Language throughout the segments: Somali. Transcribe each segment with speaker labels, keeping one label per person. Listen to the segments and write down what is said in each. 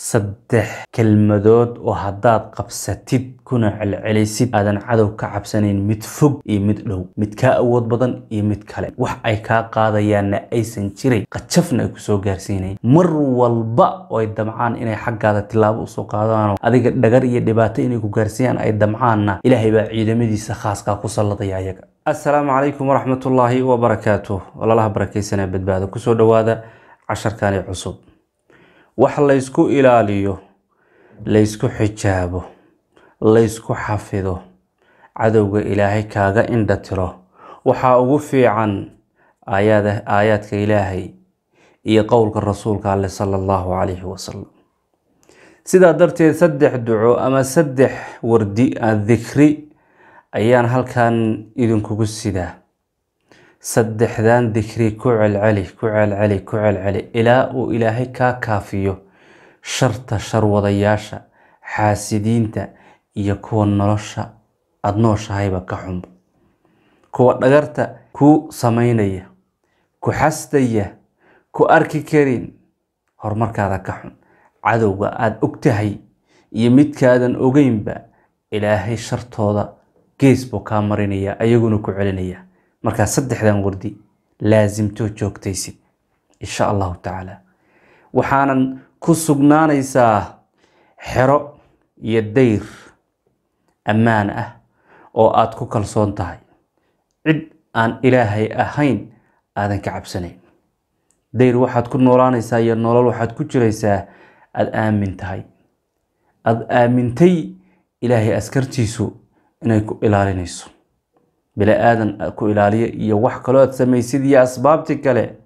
Speaker 1: saddex kelmadood oo haddaad qabsatid kuna celcelisid aadan cadow ka cabsanayn mid fog iyo mid dhow mid kaa awood badan iyo mid kale wax ay kaa qaadayaanna aysan jiray qajafna ay kusoo gaarsiinayn mar walba oo ay damcaan inay xaggaada tilaabo usoo qaadaano adiga dhagar iyo dhibaato inay ku gaarsiiyaan ay damcaanna ilaahay baa ciidamadiisa khaaskaa ku salladaya ayaga assalaamu calaykum waraxmatullaahi wabarakaatuh walaalaha barakaysanee badbaado kusoo dhowaada casharkani cusub wax laysku ilaaliyo laysku xijaabo laysku xafido cadowga ilaahay kaaga indhatiro waxaa ugu fiican aayaadka ilaahay iyo qowlka rasuulka alle sala allahu calayhi wasalam sidaa darteed saddex duco ama saddex wardi ah, dikri ayaan halkan idinkugu sidaa saddexdan dikri ku celceli ku celceli ku celceli ilaa uu ilaahay kaa kaafiyo sharta sharwadayaasha xaasidiinta iyo kuwa nolosha aada nooshahayba ka xunba kuwa dhagarta ku samaynaya ku xastaya ku arki karin horumarkaada ka xun cadowga aada og tahay iyo midkaadan ogeynba ilaahay shartooda gees buu kaa marinaya ayaguna ku celinaya markaa saddexdan wardi laasimtoo joogtaysid insha allahu tacaala waxaanan ku sugnaanaysaa xero iyo dayr ammaan ah oo aada ku kalsoon tahay cid aan ilaahay ahayn aadan ka cabsanayn dayr waxaad ku noolaanaysaa iyo nolol waxaad ku jiraysaa aada aamin tahay aada aamintay ilaahay askartiisu inay ku ilaalinayso bili-aadan ku ilaaliya iyo wax kaloo aad samaysid iyo asbaabti kale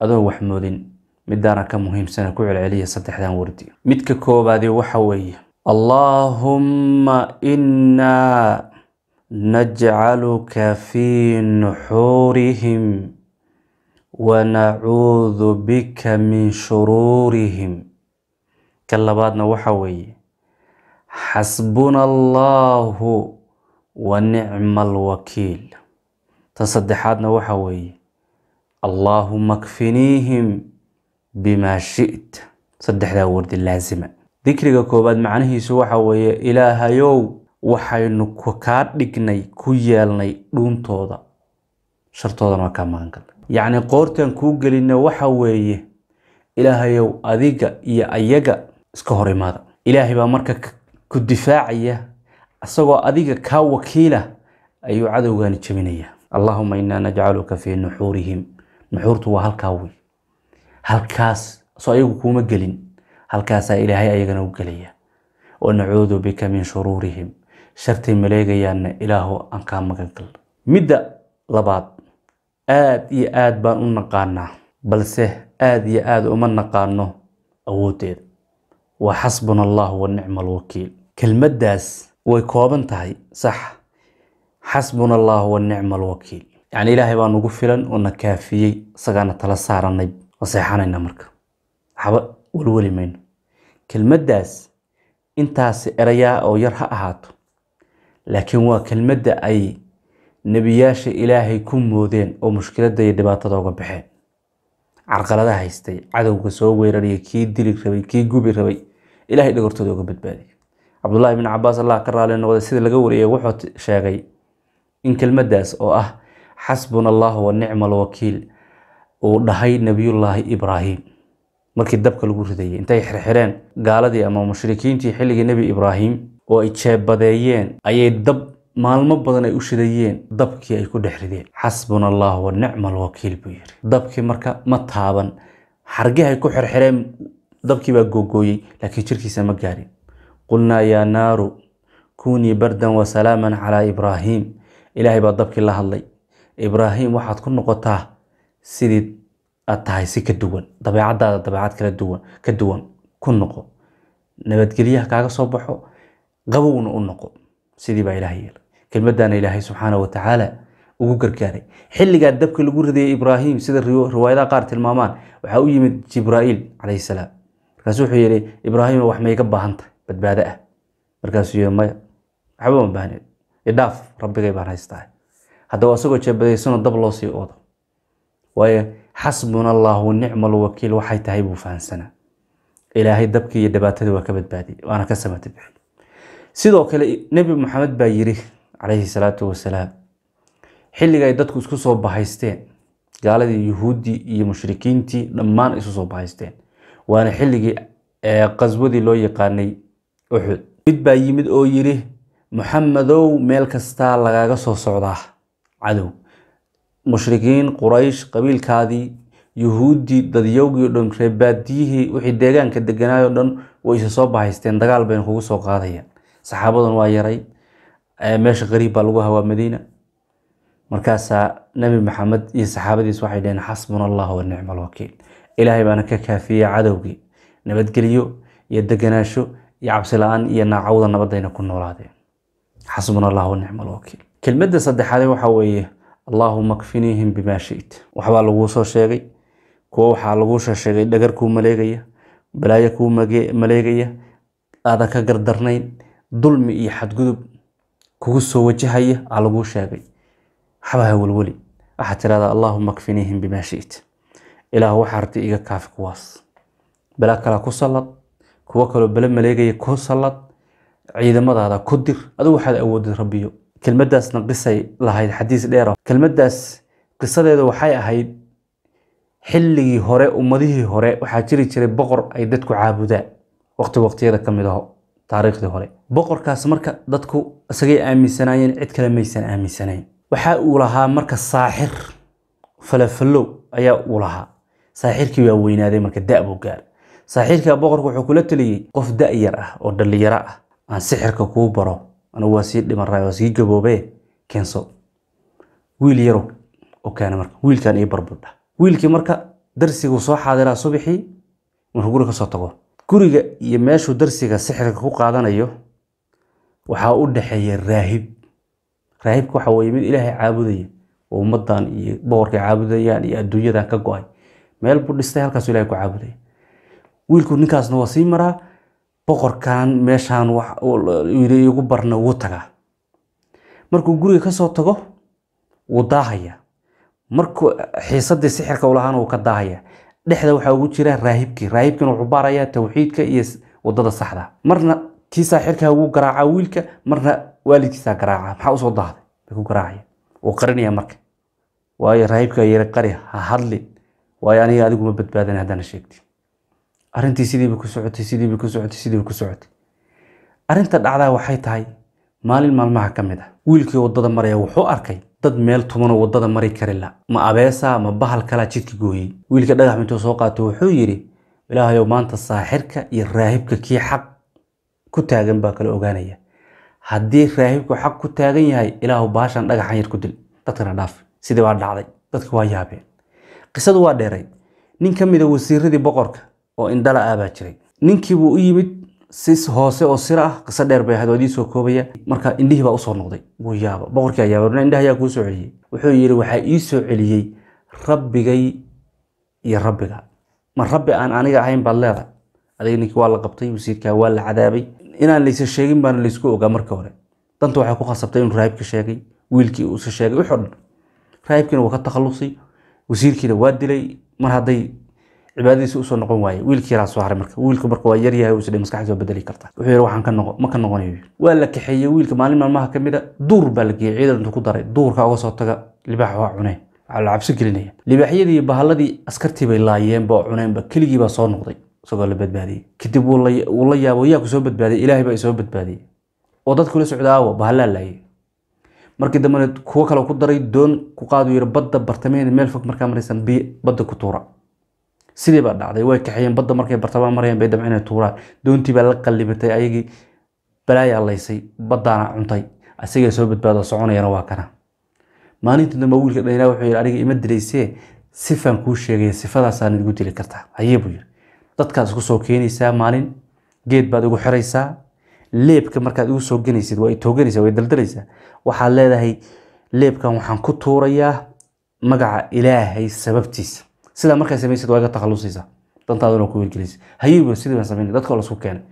Speaker 1: adoo wax moodin midaana ka muhiimsana ku celceliya saddexdan wardi midka koobaadi waxa weeye allaahumma innaa najcaluka fii nuxuurihim wa nacuudu bika min shuruurihim ka labaadna waxa weeye xasbuna allaahu wa nicma alwakiil ta saddexaadna waxa weeye allaahuma kfiniihim bimaa shit saddexdaa wardi laasima dikriga koowaad macnihiisu waxa weeye ilaahayow waxaynu kaa dhignay ku yeelnay dhuuntooda shartoodana waa kaa maqan galnay yacnii qoortaan kuu gelinna waxa weeye ilaahayow adiga iyo ayaga iska hor imaada ilaahay baa marka ku difaacaya isagoo adiga kaa wakiila ayuu cadowgani jebinayaa allaahuma innaa najcaluka fii nuxuurihim nuxuurtu waa halkaa wey halkaas soo ayagu kuuma gelin halkaasaa ilaahay ayagana u gelaya oo nacuudu bika min shuruurihim shartay maleegayaanna ilaahu aan kaa magangal midda labaad aad iyo aad baan u naqaanaa balse aad iyo aad uma naqaano awooddeeda waa xasbuna allaahu wa nicma alwakiil kelmaddaas way kooban tahay sax xasbuna allaahu wanicma alwakiil yacni ilaahay baa nagu filan oo na kaafiyey isagaana tala saaranay oo marka waxba welweli mayno kelmaddaas intaasi erayaa oo yar ha ahaato laakiin waa kelmadda ay nebiyaasha ilaahay ku moodeen oo mushkiladda iyo dhibaatada uga baxeen carqalada haystay cadowga soo weeraraya kii dili rabay kii gubi rabay ilaahay dhagortooda uga badbaadiyay cabdullaahi bn cabaas allah ka raali noqday sida laga wariyay wuxuu sheegay in kelmaddaas oo ah xasbuna allahu wa nicma alwakiil uu dhahay nebiyullaahi ibraahim markii dabka lagu ridayay intay xirxireen gaaladii ama mushrikiintii xilligii nebi ibraahim oo ay jeebadeeyeen ayay dab maalmo badan ay u shidayeen dabkii ay ku dhex rideen xasbuna allahu wa nicma alwakiil buu yidhi dabkii marka ma taaban xargihay ku xirxireen dabkii baa googooyey laakiin jirkiisa ma gaarin qulnaa yaa naaru kuunii bardan wasalaaman calaa ibraahim ilaahay baa dabkii la hadlay ibraahim waxaad ku noqotaa sidii aad tahay si ka duwan dabeecadaada dabeecad kala duwan ka duwan ku noqo nabadgelyaha kaaga soo baxo qabowna u noqo sidii baa ilaahay yeelay kelmaddaana ilaahay subxaana wa ugu gargaaray xilligaa dabka lagu ridayay ibraahim sida riwaayadaha qaar tilmaamaan waxaa u yimid jibraa'iil calayhi salaam markaasu wuxuu yidhi ibraahima wax mayga baahantah badbaado ah markaasuu maya waxba ma baahnin idhaaf rabbigay baan haystaa haddaba isagoo jeebadaysanoo dab loo sii oodo waayo xasbuna allaahu nicma alwakiil waxay tahay buu fahamsanaa ilaahay dabkii iyo dhibaatadii waa ka badbaadiyey waana ka samata bixi sidoo kale nebi maxamed baa yiri calayhi salaatu wasalaam xilliga ay dadku isku soo bahaysteen gaaladii yuhuuddii iyo mushrikiintii dhammaan isu soo bahaysteen waana xilligii qaswadii loo yaqaanay uxud mid baa yimid oo yidhi muxamadow meel kastaa lagaaga soo socdaa cadow mushrikiin quraysh qabiilkaadii yuhuuddii dadyowgii o dhan reebaadiyihii wixii deegaanka deganaay o dhan way isa soo bahaysteen dagaal bayna kugu soo qaadayaan saxaabadan waa yaray meesha qariib baa lagu hawaa madiina markaasaa nebi maxamed iyo saxaabadiis waxay dhaheen xasbuna allah wanicma alwakiil ilaahay baana ka kaafiyey cadowgii nabadgelyo iyo deganaasho iyo cabsila-aan iyo naacawda nabadayna ku noolaadeen xasbuna allah wanicma alwakiil kelmadda saddexaade waxa weeye allaahuma kfiniihim bimaa shit waxbaa laguu soo sheegay kuwa waxaa laguu soo dhagar kuu maleegaya balaayo kuu maleegaya aadan ka gardarnayn dulmi iyo xadgudub kugu soo wajahaya aa laguu sheegay waxbaha welweli waxaa tirahdaa allaahuma kfiniihim bimaa shit ilaah waxaa rabtay iga kaafi kuwaas balaa kalaa ku sallad kuwo kaloo bala maleegaya ku sallad ciidamadaada ku dir adugu waxaad awoodid rabbiyo kelmadaasna qisay lahayd xadiis dheera kelmadaas qisadeeda waxay ahayd xilligii hore ummadihii hore waxaa jiri jiray boqor ay dadku caabudaan waqti waqtiyada ka mid aho taariikhdii hore boqorkaas marka dadku isagay aaminsanaayeen cid kale maysan aaminsanayn waxa uu lahaa marka saaxir falafallow ayaa uu lahaa saaxirkii waa weynaaday marka da' buu gaar saaxiirka boqorku wuxuu kula taliyey qof da'yar ah oo dhallinyaro ah aan sixirka kuu baro anugu waa sii dhimanraay waa sii gaboobe keenso wiil yarow oo kaana marka wiilkan ii barbudha wiilkii marka darsiguu soo xaadiraa subaxii markuu guriga kasoo tago guriga iyo meeshuu darsiga sixirka ku qaadanayo waxaa u dhexeeya raahib raahibka waxa weye mid ilaahay caabudaya oo ummadan iyo boqorka caabudayaan iyo adduunyadan ka go-ay meel buu dhistay halkaasuu ilahay ku caabudaya wiilku ninkaasna waa sii maraa boqorkan meeshaan igu barna ugu tagaa markuu guriga kasoo tago wuu daahaya markuu xiisadii sixirka ulahaana wuu ka daahaya dhexda waxaa ugu jira raahibkii raahibkiina wuxuu baaraya tawxiidka iyo wadada saxda marna kii saaxirkaa wuu garaaca wiilka marna waalidkiisaa garaaca maxaa usoo daahday ku garaacaya wuu qarinaya marka waayo raahibka yiri qari ha hadlin waayo aniga adiguma badbaadana haddana sheegti arintii sidiiba ku socotay sidiiba ku socotay sidiiba ku socotay arinta dhacdaa waxay tahay maalin maalmaha ka mid a ah. wiilkii waddada maraya wuxuu arkay dad meel tumano waddada mari kari la ma abeesa ma bahal kalaa jidka gooyey wiilka dhagax mintuu soo qaato wuxuu yidhi ilaahayow maanta saaxirka iyo raahibka kii xaq ku taagan baa kala ogaanaya haddii raahibku xaq ku taagan yahay ilaahu baashan dhagaxan yar ku dil dadkana dhaaf sidii waa dhacday dadki waa yaabeen qisadu waa dheeray nin ka mida ah wasiiradii boqorka oo indhala ah baa jiray ninkii buu u yimid sis hoose oo sir ah qiso dheer bay ahayd oo idiin soo koobaya marka indhihii baa usoo noqday wuu yaaba boqorkii ayaa warna indhaha ayaa kuu celiyey wuxuu yidhi waxaa ii soo celiyey rabbigay iyo rabbiga ma rabbi aan aniga ahayn baad leedahay adiga ninkii waa la qabtay wasiirkaa waa la cadaabay inaan laysa sheegin baana laysku ogaa marka hore danta waxay ku khasabtay inuu raahibka sheegay wiilkii uusa sheegay uxodhan raahibkiina waa ka takhallusay wasiirkiina waa dilay mar hadday cibaadadiisi usoo noqon waaye wiilkii soo haray marka wiilku marka waa yaryahay isdhe maskaxdiisa waa bedeli kartaa wuxuu yidhi waxaan ka noqon ma ka noqonayo waa la kaxeeyey wiilka maalin maalmaha ka mid a duur baa la geeyey ciidan intuu ku daray duurka uga soo taga libaax waa cuneen waxaa la cabsi gelinaya libaaxyadii bahalladii askartii bay laayeenba oo cuneenba keligii baa soo noqday isagoo la badbaadiyey kadib uu la yaabo yaa ku soo badbaadiyey ilaahay baa isoo badbaadiyey oo dadku la socda aawa bahallaa laayey markii dambena kuwo kale ku daray doon ku qaadu yidhi badda bartameen meel fog markaa maraysan biyo badda ku tuura sidiibaa dhacday way kaxiyeen badda markay bartabaan marayeen bay damcin inay tuuraan doontii baa la qallibatay ayagii balaayaa laysay baddaana cuntay asigay soo badbaado soconayana waa kana maalintii dambe wiilka dhaliilaa wuxuu yidhi aniga ima dilaysee sifaan kuu sheegaya sifadaasaana igu dili kartaa hayee buu yidhi dadkaad isku soo keenaysaa maalin geed baad igu xiraysaa leebka markaad igu soo ganaysid waa itooganaysaa way daldalaysaa waxaad leedahay leebkan waxaan ku tuurayaa magaca ilaahay sababtiisa sidaa markaa samaysid waa iga takhalusaysaa dantaaduna ku weergelaysa hayuba sidii baan samayna dadka lasku keenay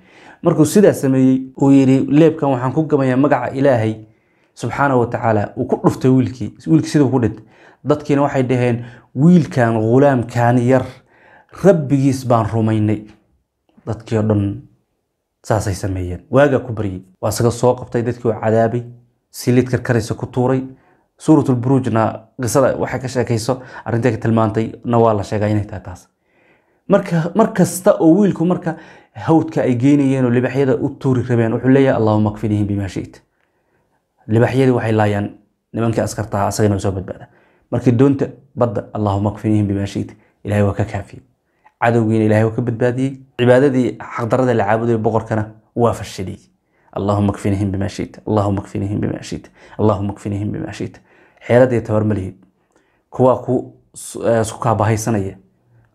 Speaker 1: markuu sidaa sameeyey uu yidhi leebkan waxaan ku gamayaa magaca ilaahay subxaana wa uu ku dhuftay wiilkii wiilkii siduu ku dhintay dadkiina waxay dhaheen wiilkan ghulaamkan yar rabbigiis baan rumaynay dadkii oo dhan saasay sameeyeen waagaa ku baryey waa isaga soo qabtay dadkii oo cadaabay siliid karkaraysa ku tuuray suurat lburuujna qisada waxay ka sheekayso arrinteeka tilmaantay na waa la sheegaa inay tahay taas mar kasta oo wiilku marka hawdka ay geynayeen oo libaxyada u tuuri rabeen wuxuu leeyahay allahuma kfinihim bimaa shit libaxyadii waxay laayaan nimankii askartaha ah, asagana soo badbaada markii doonta badda allahuma kfinihim bimaa shit ilahay waa ka kaafiyey cadowgiina ilahay waa ka badbaadiyey cibaadadii xaqdarada la caabudayo boqorkana waa fashiliyey allahuma kfinihim bimaa shit allahuma kfinihim bimaa shit allahuma kfinihim bimaa shit xeelad iyo tabar ma kuwaa ku eh, isku kaabahaysanaya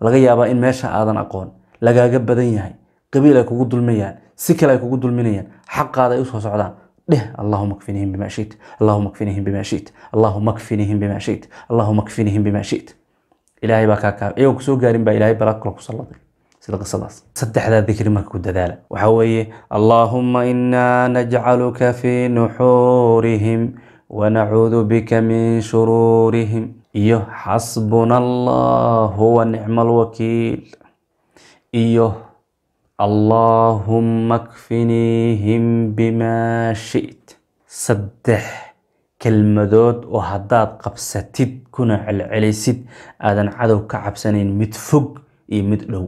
Speaker 1: laga yaabaa in meesha aadan aqoon lagaaga badan yahay qabiil ay kugu dulmayaan si kale ay kugu dulminayaan xaqaada ay usoo socdaan dheh allahuma kfinihim bima shit allahuma kfinihim bima shit allahuma kfinihim bima shit allahuma kfinihim bima shit ilaahay baa kaa kaaba kusoo gaarin baa ilaahay balaa kale ku salladay sida qisadaas saddexdaa dikri marka ku dadaala waxaa weeye allaahuma inaa najcaluka fii nuxuurihim wanacuudu bika min shuruurihim iyo xasbuna allah huwa nicma alwakiil iyo allaahuma kfiniihim bimaa shit saddex kelmadood oo haddaad qabsatid kuna celcelisid aadan cadow ka cabsanayn mid fog iyo mid dhow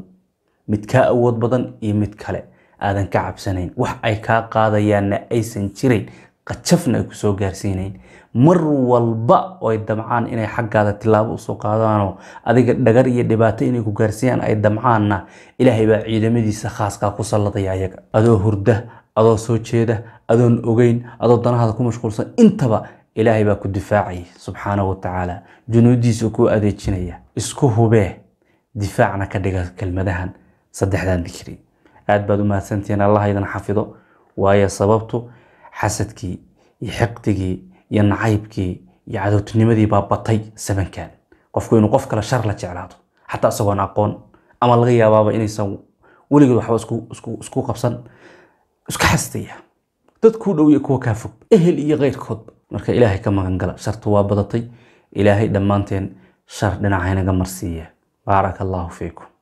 Speaker 1: mid kaa awood badan iyo mid kale aadan ka cabsanayn wax ay kaa qaadayaanna aysan jirayn qajafna ay kusoo gaarsiinayn mar walba ooay damcaan inay xaggaada tilaabo usoo qaadaanoo adiga dhagar iyo dhibaato inay ku gaarsiiyaan ay damcaanna ilaahay baa ciidamadiisa khaaskaa ku salladaya ayaga adoo hurda adoo soo jeeda adoon ogeyn adoo danahaada ku mashquulsan intaba ilaahay baa ku difaacay subxaanahu watacaala junuudiisa kuu adeejinaya isku hubee difaacna ka dhiga kelmadahan saddexdan dikri aad baad u mahadsantihiin allah idin xafido waayo sababtu xasadkii iyo xiqdigii iyo nacaybkii iyo cadowtinimadii baa batay sabankan qofku inuu qof kale shar la jeclaado xataa isagoon aqoon ama laga yaabaaba inaysan weligood waxba isku qabsan isku xasdaya dad kuu dhow iyo kuwa kaa fog ehel iyo keyrkoodba marka ilaahay ka magangala shartu waa badatay ilaahay dhammaanteen shar dhinaca marsiiya baaraka allaahu fiikum